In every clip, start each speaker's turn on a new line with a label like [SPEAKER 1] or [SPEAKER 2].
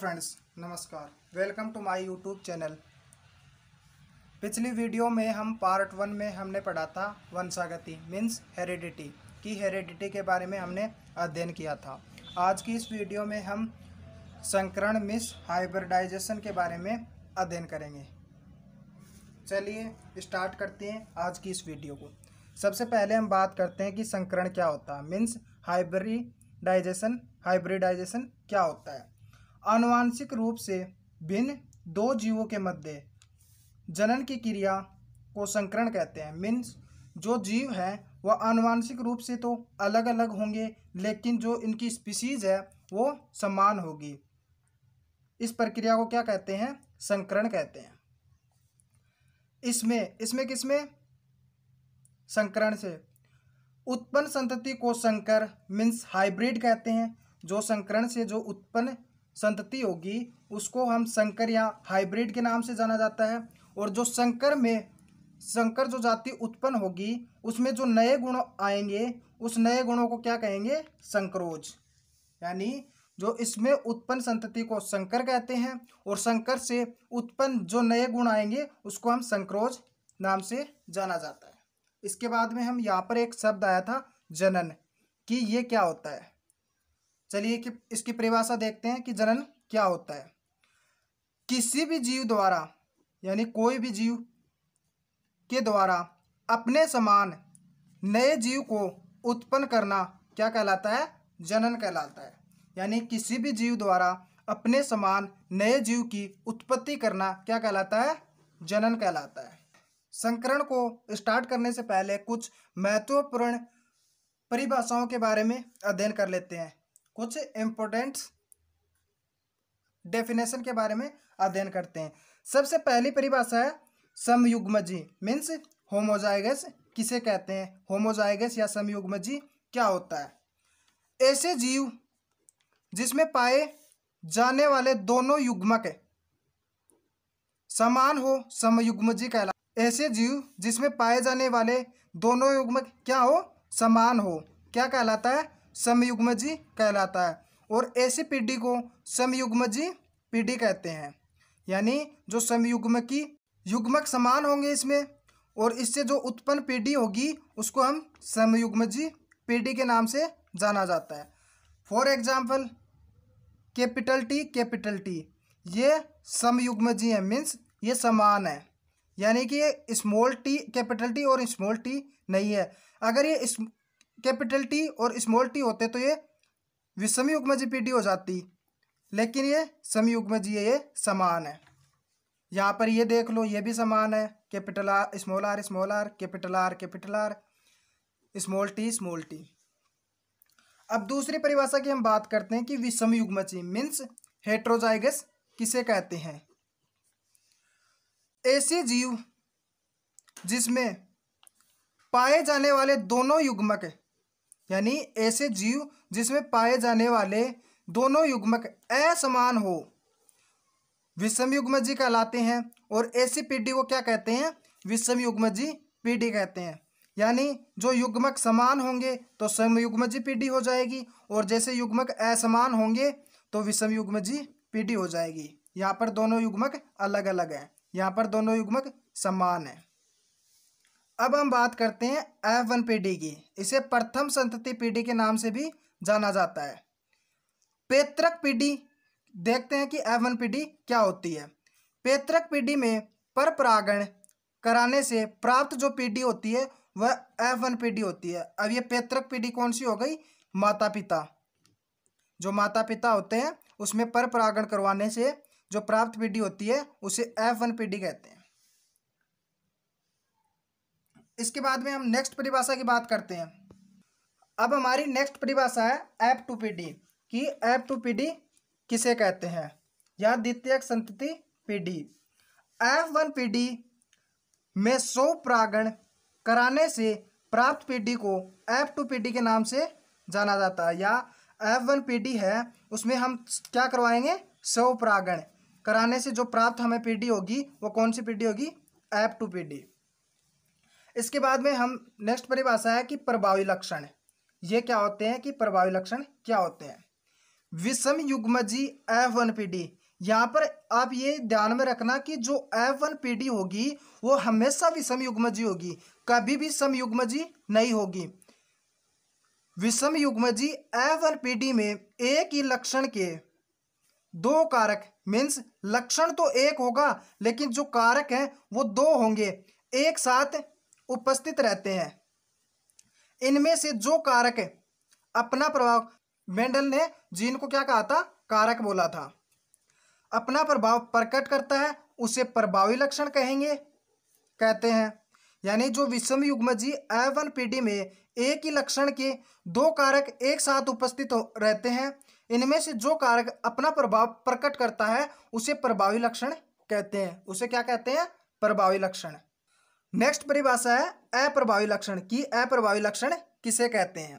[SPEAKER 1] friends नमस्कार welcome to my YouTube channel पिछली video में हम पार्ट वन में हमने पढ़ा था वंशागति मीन्स हेरिडिटी की हेरिडिटी के बारे में हमने अध्ययन किया था आज की इस वीडियो में हम संकरण मिस हाइब्रिडाइजेशन के बारे में अध्ययन करेंगे चलिए स्टार्ट करते हैं आज की इस वीडियो को सबसे पहले हम बात करते हैं कि संकरण क्या होता है मीन्स हाइब्रिडाइजेशन हाइब्रिडाइजेशन क्या होता है आनुवांशिक रूप से भिन्न दो जीवों के मध्य जनन की क्रिया को संकरण कहते हैं मीन्स जो जीव है वह आनुवांशिक रूप से तो अलग अलग होंगे लेकिन जो इनकी स्पीसीज है वो समान होगी इस प्रक्रिया को क्या कहते हैं संकरण कहते हैं इसमें इसमें किसमें संकरण से उत्पन्न संतति को संकर मीन्स हाइब्रिड कहते हैं जो संकरण से जो उत्पन्न संतति होगी उसको हम संकर या हाइब्रिड के नाम से जाना जाता है और जो संकर में संकर जो जाति उत्पन्न होगी उसमें जो नए गुण आएंगे उस नए गुणों को क्या कहेंगे संकरोज यानी जो इसमें उत्पन्न संतति को संकर कहते हैं और संकर से उत्पन्न जो नए गुण आएंगे उसको हम संक्रोज नाम से जाना जाता है इसके बाद में हम यहाँ पर एक शब्द आया था जनन कि ये क्या होता है चलिए कि इसकी परिभाषा देखते हैं कि जनन क्या होता है किसी भी जीव द्वारा यानी कोई भी जीव के द्वारा अपने समान नए जीव को उत्पन्न करना क्या कहलाता है जनन कहलाता है यानी किसी भी जीव द्वारा अपने समान नए जीव की उत्पत्ति करना क्या कहलाता है जनन कहलाता है संकरण को स्टार्ट करने से पहले कुछ महत्वपूर्ण परिभाषाओं के बारे में अध्ययन कर लेते हैं कुछ इम्पोर्टेंट डेफिनेशन के बारे में अध्ययन करते हैं सबसे पहली परिभाषा है समयुग्मजी मीन्स होमोजाइगस किसे कहते हैं होमोजाइगस या समयुग्मजी क्या होता है ऐसे जीव जिसमें पाए जाने वाले दोनों युग्मक समान हो समयुग्मजी कहला ऐसे जीव जिसमें पाए जाने वाले दोनों युग्मक क्या हो समान हो क्या कहलाता है समयुग्मजी कहलाता है और ऐसी पीढ़ी को समयुग्मजी पीढ़ी कहते हैं यानी जो समयुग्म की युग्मक समान होंगे इसमें और इससे जो उत्पन्न पीढ़ी होगी उसको हम समयुग्मजी पीढ़ी के नाम से जाना जाता है for example capital T capital T ये समयुग्मजी है मीन्स ये समान है यानी कि ये स्मॉल टी कैपिटल टी और स्मॉल टी नहीं है अगर ये कैपिटल टी और स्मॉल टी होते तो ये विषमयुग्मजी पीढ़ी हो जाती लेकिन ये समयुग्मजी जी ये समान है यहाँ पर ये देख लो ये भी समान है capital R small R small R capital R capital R small T small T अब दूसरी परिभाषा की हम बात करते हैं कि विषम युग्मची मीन्स हेट्रोजाइगस किसे कहते हैं ऐसे जीव जिसमें पाए जाने वाले दोनों युग्मक यानी ऐसे जीव जिसमें पाए जाने वाले दोनों युग्मक असमान हो विषम युग्म जी कहलाते हैं और ऐसी पीढ़ी को क्या कहते हैं विषम युग्म जी पीढ़ी कहते हैं यानी जो युग्मक समान होंगे तो सम युग्म जी पीढ़ी हो जाएगी और जैसे युग्मक असमान होंगे तो विषम युग्म जी पीढ़ी हो जाएगी यहाँ पर दोनों युग्मक अलग अलग हैं यहाँ पर दोनों युग्मक समान हैं अब हम बात करते हैं एफ वन पीढ़ी की इसे प्रथम संतति पीढ़ी के नाम से भी जाना जाता है पेत्रक पीढ़ी देखते हैं कि एफ वन पीढ़ी क्या होती है पेत्रक पीढ़ी में पर परागण कराने से प्राप्त जो पीढ़ी होती है वह एफ वन पीढ़ी होती है अब ये पेत्रक पीढ़ी कौन सी हो गई माता पिता जो माता पिता होते हैं उसमें पर परागण करवाने से जो प्राप्त पीढ़ी होती है उसे एफ वन पीढ़ी कहते हैं इसके बाद में हम नेक्स्ट परिभाषा की बात करते हैं अब हमारी नेक्स्ट परिभाषा है एप टू पी डी कि एप टू पी डी किसे कहते हैं या द्वितीय संतति P D F one P D में सौ प्रागण कराने से प्राप्त पी डी को एफ टू पी डी के नाम से जाना जाता है या एफ वन पी डी है उसमें हम क्या करवाएंगे सौ प्रागण कराने से जो प्राप्त हमें पी डी होगी वो कौन सी पी डी होगी एफ टू पी डी इसके बाद में हम नेक्स्ट परिभाषा है कि प्रभावी लक्षण ये क्या होते हैं कि प्रभावी लक्षण क्या होते हैं विषम युग्म जी एफ वन पी डी यहाँ पर आप ये ध्यान में रखना कि जो एफ वन पी डी होगी वो हमेशा विषम युग्म जी होगी कभी भी सम युग्म जी नहीं होगी विषम युग्म जी एफ वन पी डी में एक ही लक्षण के दो कारक मीन्स लक्षण तो एक होगा लेकिन जो कारक हैं वो दो होंगे एक साथ उपस्थित रहते हैं इनमें से जो कारक अपना प्रभाव मेंडल ने जीन को क्या कहा था कारक बोला था अपना प्रभाव प्रकट करता है उसे प्रभावी लक्षण कहेंगे कहते हैं यानी जो विषम युग्म जी एवन पीढ़ी में एक ही लक्षण के दो कारक एक साथ उपस्थित रहते हैं इनमें से जो कारक अपना प्रभाव प्रकट करता है उसे प्रभावी लक्षण कहते हैं उसे क्या कहते हैं प्रभावी लक्षण नेक्स्ट परिभाषा है अप्रभावी लक्षण की अप्रभावी लक्षण किसे कहते हैं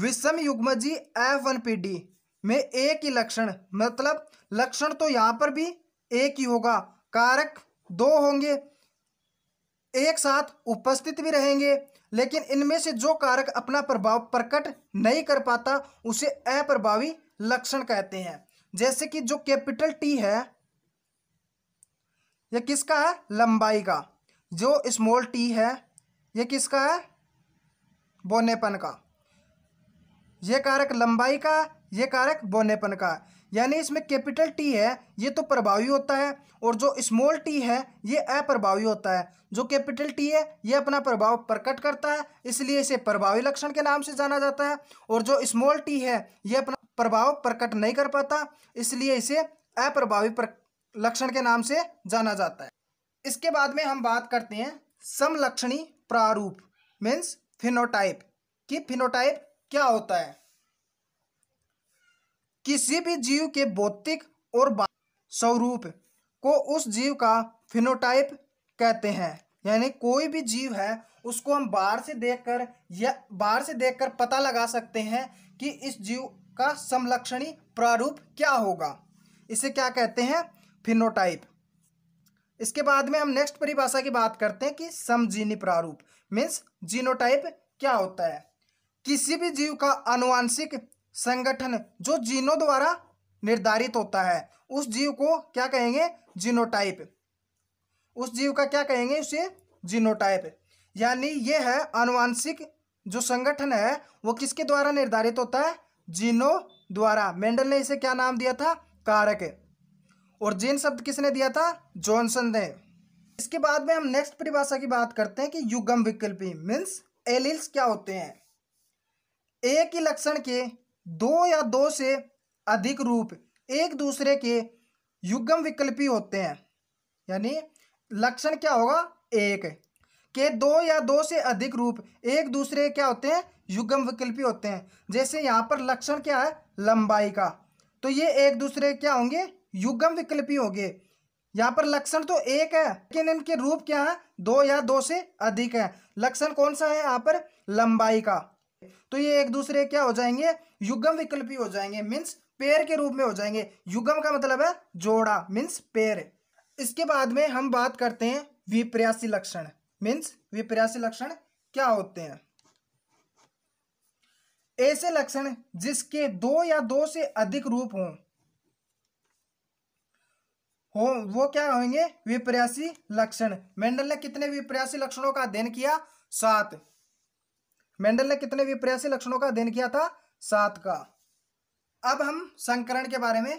[SPEAKER 1] विषम युग्म जी एफ वन पी डी में एक ही लक्षण मतलब लक्षण तो यहां पर भी एक ही होगा कारक दो होंगे एक साथ उपस्थित भी रहेंगे लेकिन इनमें से जो कारक अपना प्रभाव प्रकट नहीं कर पाता उसे अप्रभावी लक्षण कहते हैं जैसे कि जो कैपिटल टी है यह किसका है लंबाई का जो स्मॉल टी है ये किसका है बोनेपन का ये कारक लंबाई का ये कारक बोनेपन का यानी इसमें कैपिटल टी है ये तो प्रभावी होता है और जो स्मॉल टी है ये अप्रभावी होता है जो कैपिटल टी है ये अपना प्रभाव प्रकट करता है इसलिए इसे प्रभावी लक्षण के नाम से जाना जाता है और जो स्मॉल टी है ये अपना प्रभाव प्रकट नहीं कर पाता इसलिए इसे अप्रभावी लक्षण के नाम से जाना जाता है इसके बाद में हम बात करते हैं समलक्षणी प्रारूप मीन्स फिनोटाइप कि फिनोटाइप क्या होता है किसी भी जीव के भौतिक और स्वरूप को उस जीव का फिनोटाइप कहते हैं यानी कोई भी जीव है उसको हम बाहर से देखकर या बाहर से देखकर पता लगा सकते हैं कि इस जीव का समलक्षणी प्रारूप क्या होगा इसे क्या कहते हैं फिनोटाइप इसके बाद में हम नेक्स्ट परिभाषा की बात करते हैं कि समजीनी प्रारूप मीन्स जीनोटाइप क्या होता है किसी भी जीव का अनुवांशिक संगठन जो जीनों द्वारा निर्धारित होता है उस जीव को क्या कहेंगे जीनोटाइप उस जीव का क्या कहेंगे उसे जीनोटाइप यानी यह है अनुवांशिक जो संगठन है वो किसके द्वारा निर्धारित होता है जीनो द्वारा मेंडल ने इसे क्या नाम दिया था कारक जेन शब्द किसने दिया था जॉनसन ने इसके बाद में हम नेक्स्ट परिभाषा की बात करते हैं कि युगम विकल्पी मीन्स एलिल्स क्या होते हैं एक ही लक्षण के दो या दो से अधिक रूप एक दूसरे के युगम विकल्पी होते हैं यानी लक्षण क्या होगा एक के दो या दो से अधिक रूप एक दूसरे क्या होते हैं युगम विकल्पी होते हैं जैसे यहाँ पर लक्षण क्या है लंबाई का तो ये एक दूसरे क्या होंगे युगम विकल्पी गए यहाँ पर लक्षण तो एक है लेकिन इनके रूप क्या है दो या दो से अधिक है लक्षण कौन सा है यहाँ पर लंबाई का तो ये एक दूसरे क्या हो जाएंगे युगम विकल्पी हो जाएंगे मीन्स पेर के रूप में हो जाएंगे युगम का मतलब है जोड़ा मीन्स पेड़ इसके बाद में हम बात करते हैं विप्रयासी लक्षण मीन्स विप्रयासी लक्षण क्या होते हैं ऐसे लक्षण जिसके दो या दो से अधिक रूप हों हो वो क्या होंगे विप्रयासी लक्षण मेंडल ने कितने विप्रयासी लक्षणों का अध्ययन किया सात मेंडल ने कितने विप्रयासी लक्षणों का अध्ययन किया था सात का अब हम संकरण के बारे में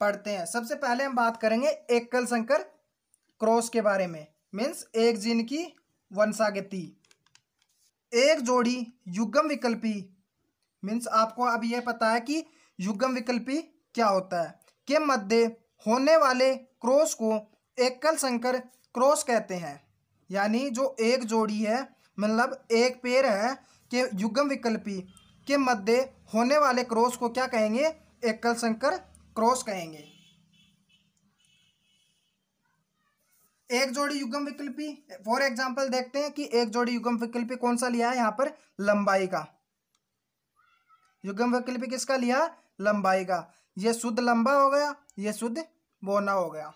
[SPEAKER 1] पढ़ते हैं सबसे पहले हम बात करेंगे एकल संकर क्रॉस के बारे में मीन्स एक जीन की वंशागति एक जोड़ी युगम विकल्पी मीन्स आपको अब यह पता है कि युगम विकल्पी क्या होता है के मध्य होने वाले क्रॉस को एकल संकर क्रॉस कहते हैं यानी जो एक जोड़ी है मतलब एक पेड़ है के युग्म विकल्पी के मध्य होने वाले क्रॉस को क्या कहेंगे एकल संकर क्रॉस कहेंगे एक जोड़ी युगम विकल्पी फॉर एग्जाम्पल देखते हैं कि एक जोड़ी युगम विकल्पी कौन सा लिया है यहां पर लंबाई का युगम विकल्पी किसका लिया लंबाई का ये शुद्ध लंबा हो गया ये शुद्ध बोना हो गया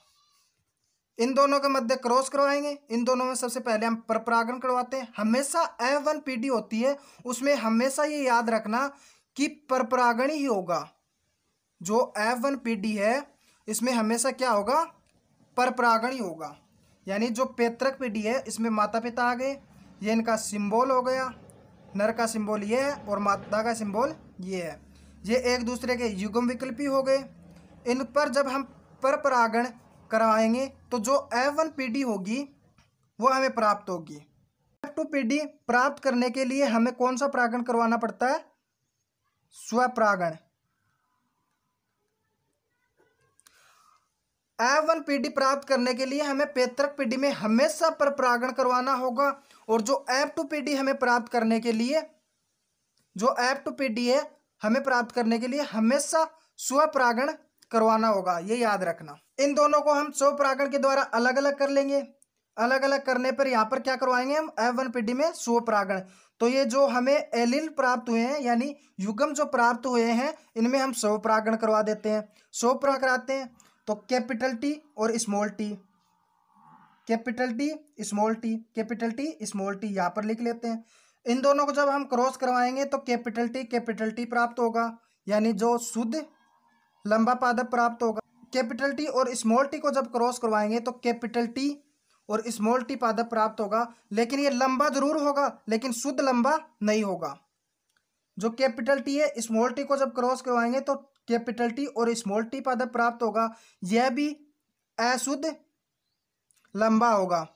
[SPEAKER 1] इन दोनों के मध्य क्रॉस करवाएंगे इन दोनों में सबसे पहले हम परपरागण करवाते हैं हमेशा एफ वन पीढ़ी होती है उसमें हमेशा ये याद रखना कि परपरागण ही होगा जो एफ वन पी डी है इसमें हमेशा क्या होगा परपरागण ही होगा यानी जो पैतृक पीढ़ी है इसमें माता पिता आ गए ये इनका सिंबल हो गया नर का सिंबल ये है और माता का सिंबल ये है ये एक दूसरे के युगम विकल्पी हो गए इन पर जब हम पर परागण कराएंगे तो जो एफ वन पी डी होगी वो हमें प्राप्त होगी एफ टू पी डी प्राप्त करने के लिए हमें कौन सा परागण करवाना पड़ता है स्वपरागण एफ वन पी डी प्राप्त करने के लिए हमें पैतृक पीढ़ी में हमेशा पर परागण करवाना होगा और जो एफ टू पी डी हमें प्राप्त करने के लिए जो एफ टू पी डी है हमें प्राप्त करने के लिए हमेशा स्वपरागण करवाना होगा ये याद रखना इन दोनों को हम स्वपरागण के द्वारा अलग अलग कर लेंगे अलग अलग करने पर यहाँ पर क्या करवाएंगे हम एफ वन पीढ़ी में स्वपरागण तो ये जो हमें एलिल प्राप्त हुए हैं यानी युगम जो प्राप्त हुए हैं इनमें हम स्वपरागण करवा देते हैं स्वपरा कराते हैं तो कैपिटल टी और small T capital T small T capital T small T यहाँ पर लिख लेते हैं इन दोनों को जब हम क्रॉस करवाएंगे तो कैपिटल टी कैपिटल टी प्राप्त होगा यानी जो शुद्ध लंबा पादप प्राप्त होगा कैपिटल टी और स्मॉल टी को जब क्रॉस करवाएंगे तो कैपिटल टी और स्मॉल टी पादप प्राप्त होगा लेकिन ये लंबा जरूर होगा लेकिन शुद्ध लंबा नहीं होगा जो कैपिटल टी है स्मॉल टी को जब क्रॉस करवाएंगे तो कैपिटल टी और स्मॉल टी पादप प्राप्त होगा यह भी अशुद्ध लंबा होगा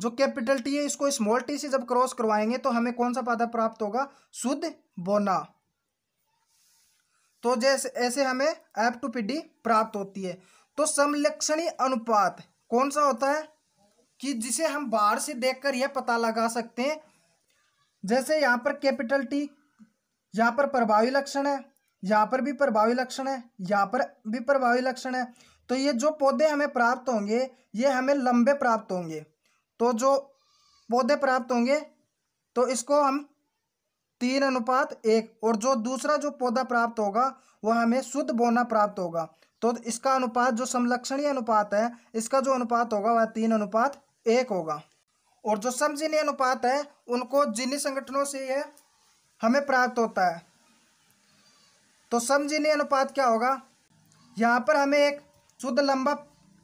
[SPEAKER 1] जो कैपिटल टी है इसको स्मॉल टी से जब क्रॉस करवाएंगे तो हमें कौन सा पादप प्राप्त होगा शुद्ध बोना तो जैसे ऐसे हमें एफ टू पी डी प्राप्त होती है तो समलक्षणी अनुपात कौन सा होता है कि जिसे हम बाहर से देखकर यह पता लगा सकते हैं जैसे यहाँ पर कैपिटल टी यहाँ पर प्रभावी लक्षण है यहाँ पर भी प्रभावी लक्षण है यहाँ पर भी प्रभावी लक्षण है तो ये जो पौधे हमें प्राप्त होंगे ये हमें लंबे प्राप्त होंगे तो जो पौधे प्राप्त होंगे तो इसको हम तीन अनुपात एक और जो दूसरा जो पौधा प्राप्त होगा वह हमें शुद्ध बोना प्राप्त होगा तो इसका अनुपात जो समलक्षणीय अनुपात है इसका जो अनुपात होगा वह तीन अनुपात एक होगा और जो समझनीय अनुपात है उनको जिन्हीं संगठनों से यह हमें प्राप्त होता है तो समझनीय अनुपात क्या होगा यहाँ पर हमें एक शुद्ध लंबा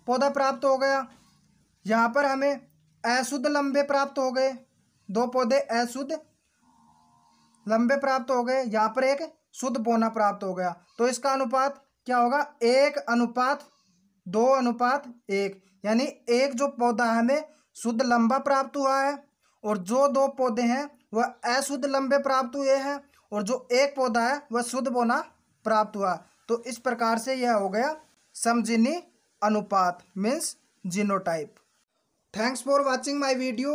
[SPEAKER 1] पौधा प्राप्त हो गया यहाँ पर हमें अशुद्ध लंबे प्राप्त हो गए दो पौधे अशुद्ध लंबे प्राप्त हो गए यहाँ पर एक शुद्ध बोना प्राप्त हो गया तो इसका अनुपात क्या होगा एक अनुपात दो अनुपात एक यानी एक जो पौधा हमें शुद्ध लंबा प्राप्त हुआ है और जो दो पौधे हैं वह अशुद्ध लंबे प्राप्त हुए हैं और जो एक पौधा है वह शुद्ध बोना प्राप्त हुआ तो इस प्रकार से यह हो गया समझिनी अनुपात means genotype thanks for watching my video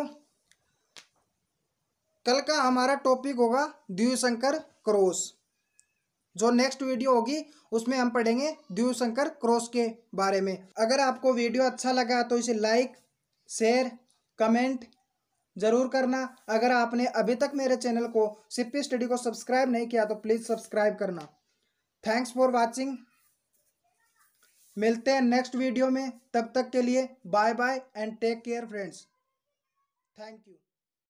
[SPEAKER 1] कल का हमारा टॉपिक होगा द्विशंकर क्रॉस जो नेक्स्ट वीडियो होगी उसमें हम पढ़ेंगे द्विशंकर क्रॉस के बारे में अगर आपको वीडियो अच्छा लगा तो इसे लाइक शेयर कमेंट ज़रूर करना अगर आपने अभी तक मेरे चैनल को सिप्पी स्टडी को सब्सक्राइब नहीं किया तो प्लीज़ सब्सक्राइब करना थैंक्स फॉर वॉचिंग मिलते हैं नेक्स्ट वीडियो में तब तक के लिए bye bye and take care friends thank you